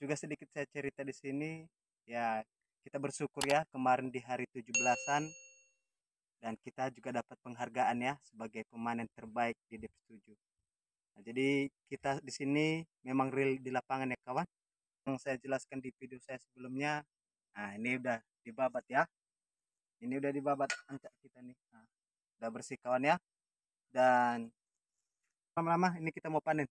juga sedikit saya cerita di sini ya kita bersyukur ya kemarin di hari 17-an dan kita juga dapat penghargaan ya sebagai pemanen terbaik di DP 7. Nah, jadi kita di sini memang real di lapangan ya kawan. Yang saya jelaskan di video saya sebelumnya. Nah, ini udah dibabat ya. Ini udah dibabat ancak kita nih. Nah, udah bersih kawan ya. Dan lama-lama ini kita mau panen.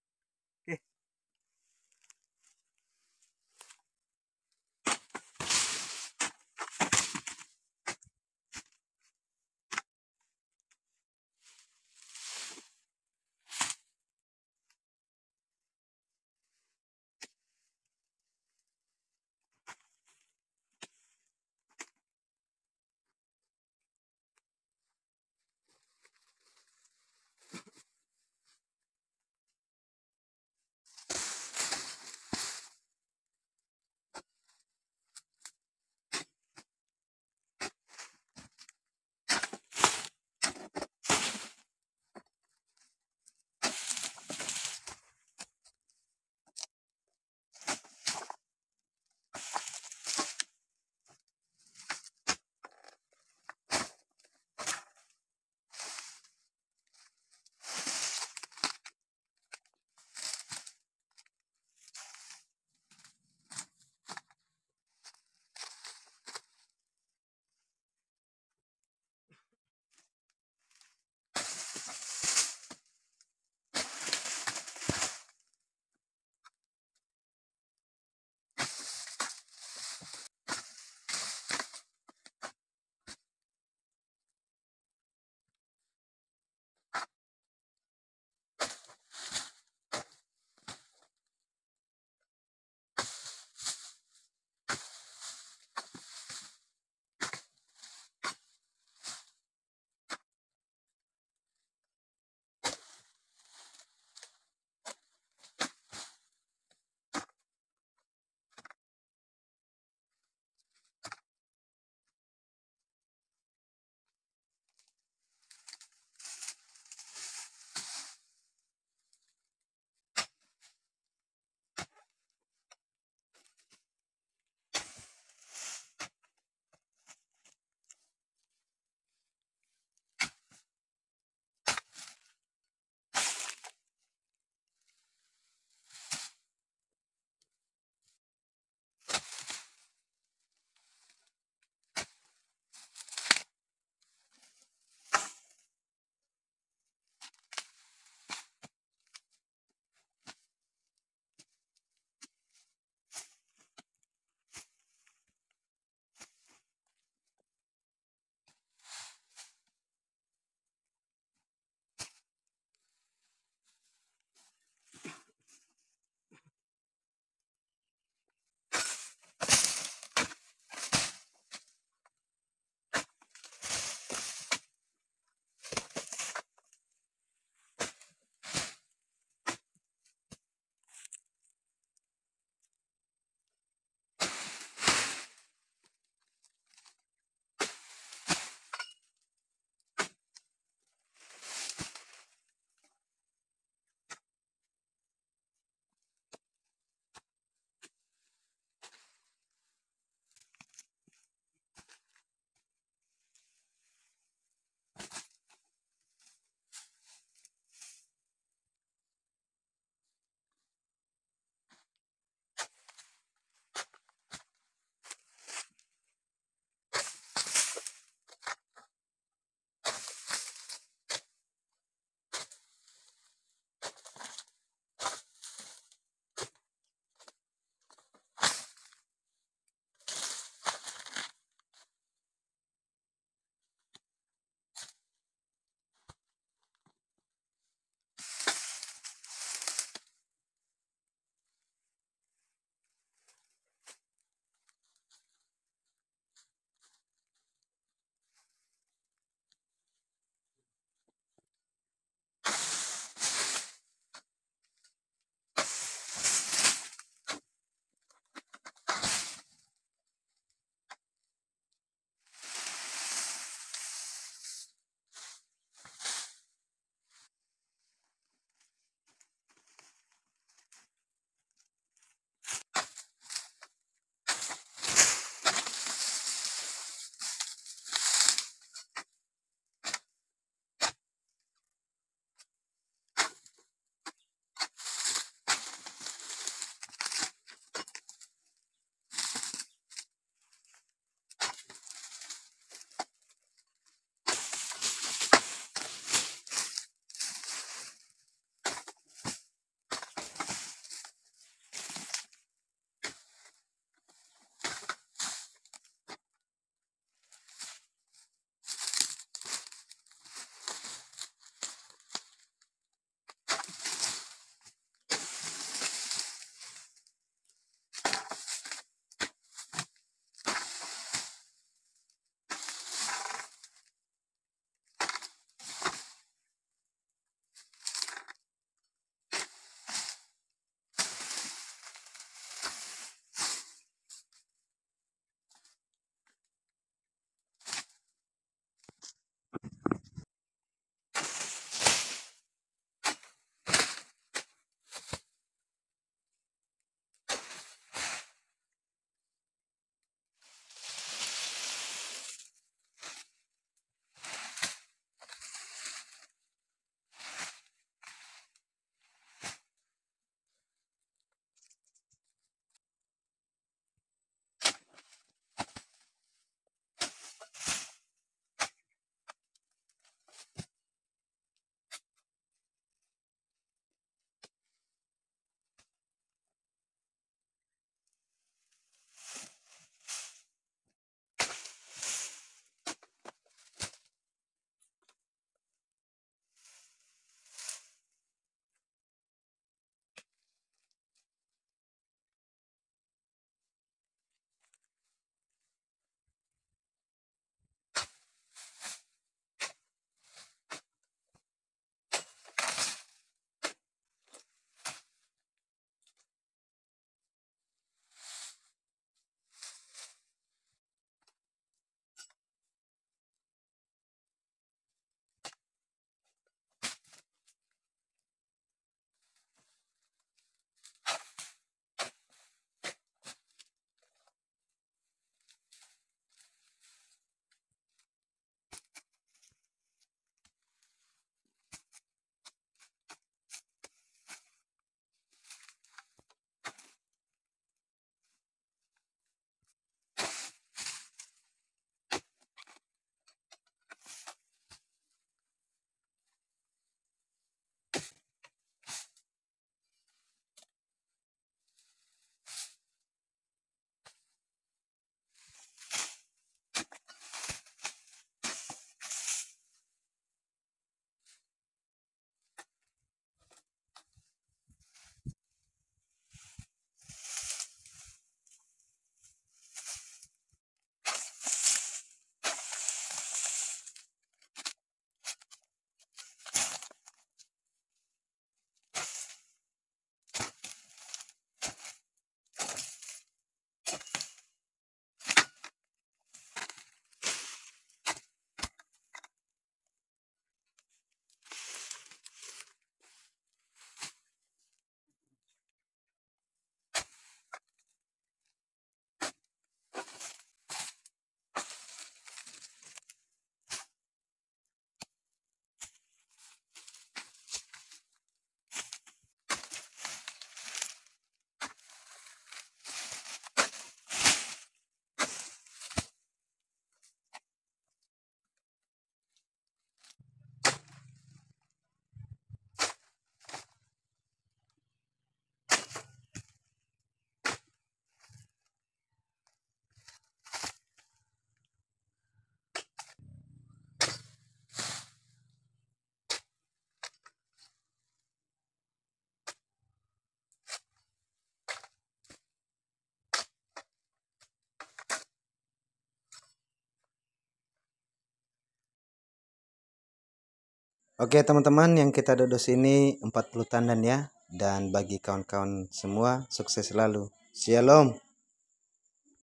Oke teman-teman yang kita dodos ini 40 tandan ya. Dan bagi kawan-kawan semua sukses selalu. Shalom.